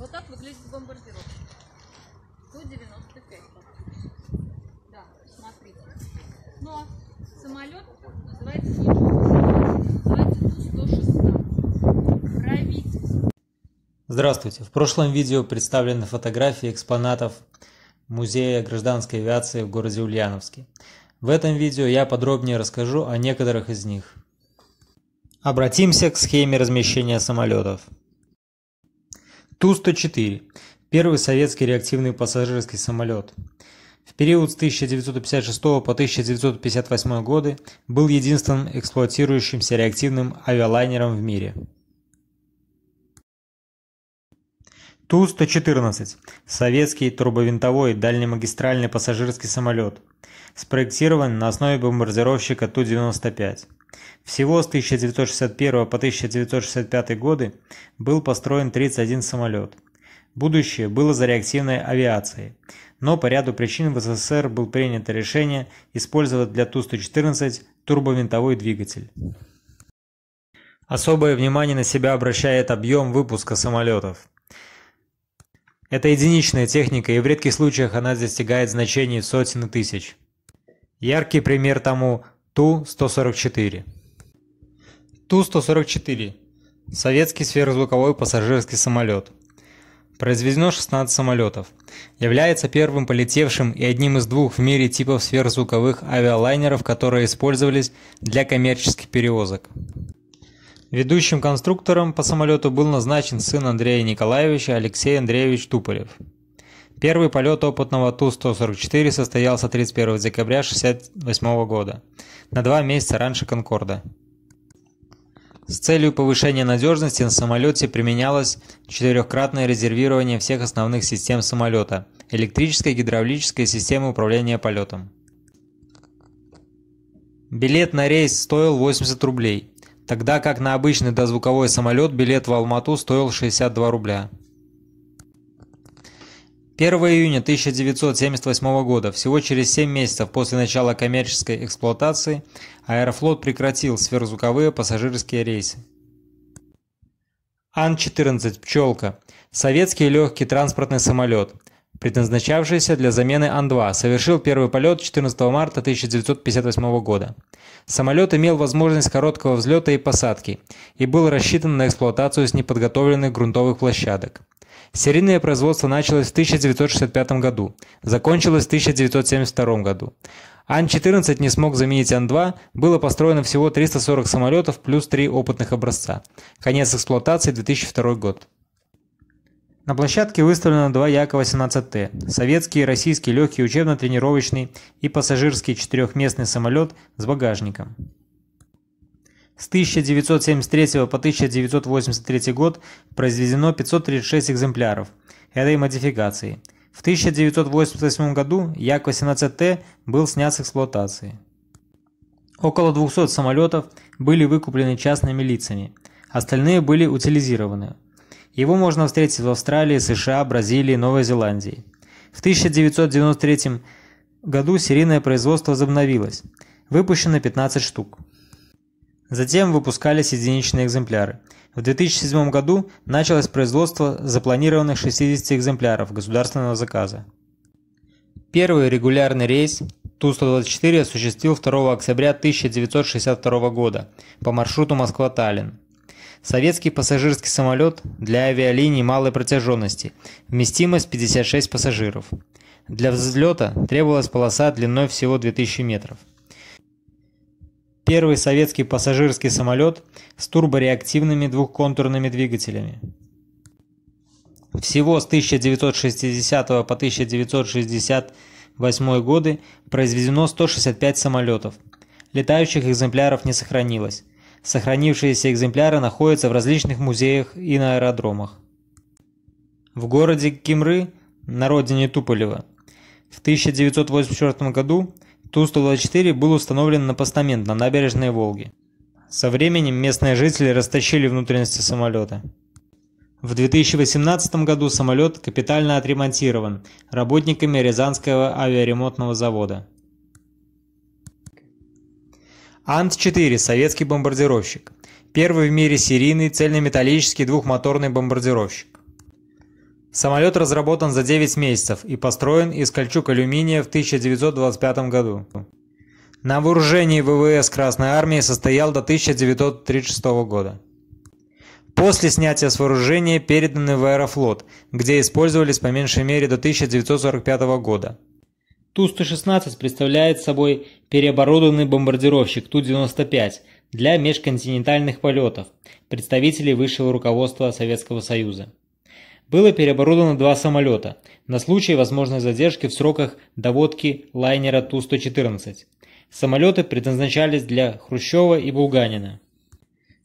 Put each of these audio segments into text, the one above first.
Вот так выглядит бомбардировка. 195 Да, смотрите. Но самолет называется не называется ту Здравствуйте! В прошлом видео представлены фотографии экспонатов Музея гражданской авиации в городе Ульяновске. В этом видео я подробнее расскажу о некоторых из них. Обратимся к схеме размещения самолетов. Ту-104 – первый советский реактивный пассажирский самолет. В период с 1956 по 1958 годы был единственным эксплуатирующимся реактивным авиалайнером в мире. Ту-114 – советский турбовинтовой дальнемагистральный пассажирский самолет, спроектирован на основе бомбардировщика Ту-95. Всего с 1961 по 1965 годы был построен 31 самолет. Будущее было за реактивной авиацией, но по ряду причин в СССР было принято решение использовать для Ту-114 турбовинтовой двигатель. Особое внимание на себя обращает объем выпуска самолетов. Это единичная техника, и в редких случаях она достигает значений сотен и тысяч. Яркий пример тому Ту-144. Ту-144. Советский сверхзвуковой пассажирский самолет. Произведено 16 самолетов. Является первым полетевшим и одним из двух в мире типов сверхзвуковых авиалайнеров, которые использовались для коммерческих перевозок. Ведущим конструктором по самолету был назначен сын Андрея Николаевича Алексей Андреевич Туполев. Первый полет опытного Ту-144 состоялся 31 декабря 1968 года, на два месяца раньше «Конкорда». С целью повышения надежности на самолете применялось четырехкратное резервирование всех основных систем самолета, электрической и гидравлической системы управления полетом. Билет на рейс стоил 80 рублей, тогда как на обычный дозвуковой самолет билет в Алмату стоил 62 рубля. 1 июня 1978 года, всего через 7 месяцев после начала коммерческой эксплуатации, Аэрофлот прекратил сверхзвуковые пассажирские рейсы. Ан-14 «Пчелка» – советский легкий транспортный самолет, предназначавшийся для замены Ан-2, совершил первый полет 14 марта 1958 года. Самолет имел возможность короткого взлета и посадки и был рассчитан на эксплуатацию с неподготовленных грунтовых площадок. Серийное производство началось в 1965 году, закончилось в 1972 году. Ан-14 не смог заменить Ан-2, было построено всего 340 самолетов плюс 3 опытных образца. Конец эксплуатации 2002 год. На площадке выставлено два як 18 т советский и российский легкий учебно-тренировочный и пассажирский четырехместный самолет с багажником. С 1973 по 1983 год произведено 536 экземпляров этой модификации. В 1988 году Як-18Т был снят с эксплуатации. Около 200 самолетов были выкуплены частными лицами, остальные были утилизированы. Его можно встретить в Австралии, США, Бразилии, Новой Зеландии. В 1993 году серийное производство возобновилось. Выпущено 15 штук. Затем выпускались единичные экземпляры. В 2007 году началось производство запланированных 60 экземпляров государственного заказа. Первый регулярный рейс Ту-124 осуществил 2 октября 1962 года по маршруту Москва-Таллин. Советский пассажирский самолет для авиалиний малой протяженности, вместимость 56 пассажиров. Для взлета требовалась полоса длиной всего 2000 метров. Первый советский пассажирский самолет с турбореактивными двухконтурными двигателями. Всего с 1960 по 1968 годы произведено 165 самолетов. Летающих экземпляров не сохранилось. Сохранившиеся экземпляры находятся в различных музеях и на аэродромах. В городе Кимры, на родине Туполева, в 1984 году Ту-124 был установлен на постамент на набережной Волги. Со временем местные жители растащили внутренности самолета. В 2018 году самолет капитально отремонтирован работниками Рязанского авиаремонтного завода. Ант-4 – советский бомбардировщик. Первый в мире серийный цельнометаллический двухмоторный бомбардировщик. Самолет разработан за 9 месяцев и построен из кольчуг алюминия в 1925 году. На вооружении ВВС Красной Армии состоял до 1936 года. После снятия с вооружения переданы в Аэрофлот, где использовались по меньшей мере до 1945 года. Ту-116 представляет собой переоборудованный бомбардировщик Ту-95 для межконтинентальных полетов представителей высшего руководства Советского Союза было переоборудовано два самолета на случай возможной задержки в сроках доводки лайнера Ту-114. Самолеты предназначались для Хрущева и Булганина.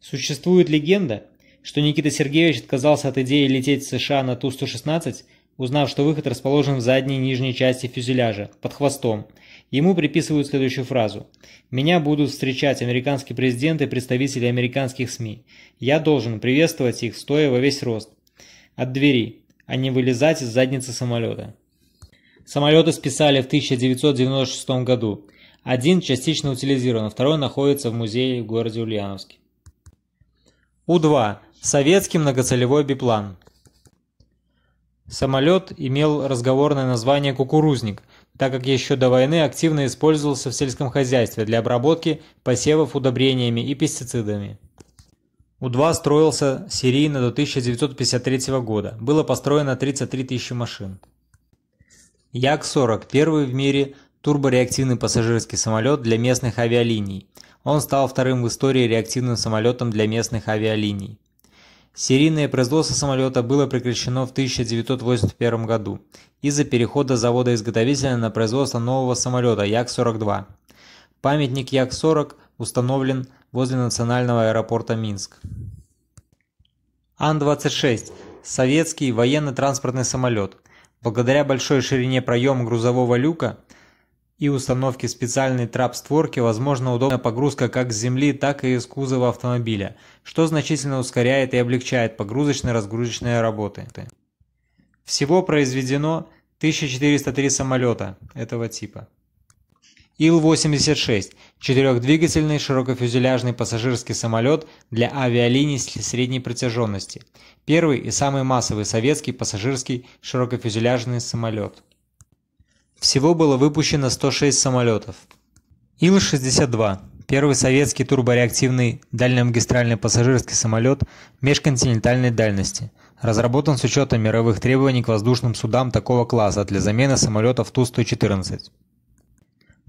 Существует легенда, что Никита Сергеевич отказался от идеи лететь в США на Ту-116, узнав, что выход расположен в задней нижней части фюзеляжа, под хвостом. Ему приписывают следующую фразу. «Меня будут встречать американские президенты и представители американских СМИ. Я должен приветствовать их, стоя во весь рост от двери, а не вылезать из задницы самолета. Самолеты списали в 1996 году. Один частично утилизирован, второй находится в музее в городе Ульяновске. У-2. Советский многоцелевой биплан. Самолет имел разговорное название «Кукурузник», так как еще до войны активно использовался в сельском хозяйстве для обработки посевов удобрениями и пестицидами. У-2 строился серийно до 1953 года. Было построено 33 тысячи машин. Як-40 – первый в мире турбореактивный пассажирский самолет для местных авиалиний. Он стал вторым в истории реактивным самолетом для местных авиалиний. Серийное производство самолета было прекращено в 1981 году из-за перехода завода-изготовителя на производство нового самолета Як-42. Памятник Як-40 установлен возле национального аэропорта Минск. Ан-26 – советский военно-транспортный самолет. Благодаря большой ширине проема грузового люка и установке специальной трап-створки возможна удобная погрузка как с земли, так и из кузова автомобиля, что значительно ускоряет и облегчает погрузочно-разгрузочные работы. Всего произведено 1403 самолета этого типа. Ил-86 – четырехдвигательный широкофюзеляжный пассажирский самолет для авиалиний средней протяженности. Первый и самый массовый советский пассажирский широкофюзеляжный самолет. Всего было выпущено 106 самолетов. Ил-62 – первый советский турбореактивный дальнемагистральный пассажирский самолет межконтинентальной дальности – разработан с учетом мировых требований к воздушным судам такого класса для замены самолетов Ту-114.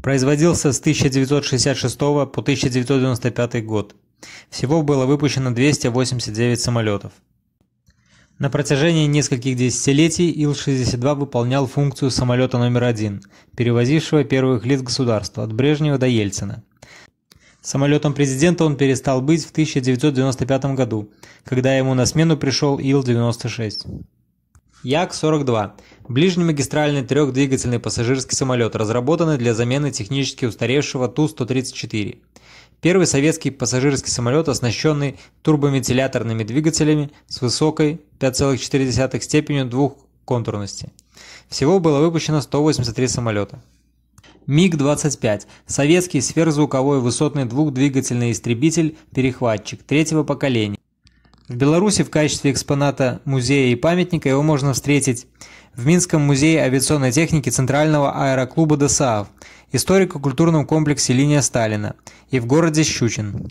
Производился с 1966 по 1995 год. Всего было выпущено 289 самолетов. На протяжении нескольких десятилетий Ил-62 выполнял функцию самолета номер один, перевозившего первых лиц государства от Брежнева до Ельцина. Самолетом президента он перестал быть в 1995 году, когда ему на смену пришел Ил-96. Як-42 Ближнемагистральный трехдвигательный пассажирский самолет, разработанный для замены технически устаревшего Ту-134. Первый советский пассажирский самолет, оснащенный турбовентиляторными двигателями с высокой 5,4 степенью двухконтурности. Всего было выпущено 183 самолета. МиГ-25 – советский сверхзвуковой высотный двухдвигательный истребитель-перехватчик третьего поколения. В Беларуси в качестве экспоната музея и памятника его можно встретить в Минском музее авиационной техники Центрального аэроклуба ДСАВ, историко-культурном комплексе «Линия Сталина» и в городе Щучин.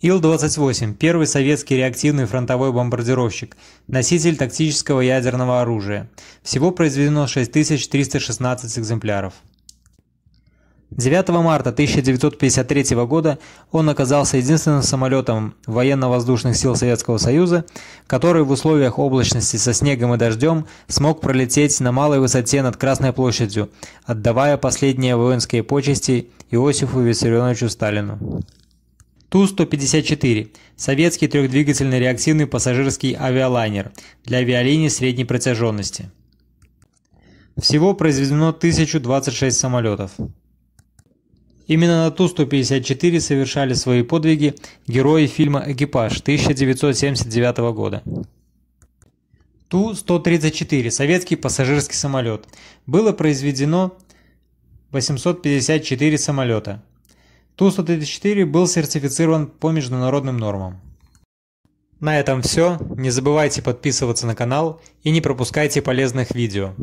Ил-28 – первый советский реактивный фронтовой бомбардировщик, носитель тактического ядерного оружия. Всего произведено 6316 экземпляров. 9 марта 1953 года он оказался единственным самолетом военно-воздушных сил Советского Союза, который в условиях облачности со снегом и дождем смог пролететь на малой высоте над Красной площадью, отдавая последние воинские почести Иосифу Виссарионовичу Сталину. Ту-154 – советский трехдвигательный реактивный пассажирский авиалайнер для авиалиний средней протяженности. Всего произведено 1026 самолетов. Именно на Ту-154 совершали свои подвиги герои фильма «Экипаж» 1979 года. Ту-134 – советский пассажирский самолет. Было произведено 854 самолета. Ту-134 был сертифицирован по международным нормам. На этом все. Не забывайте подписываться на канал и не пропускайте полезных видео.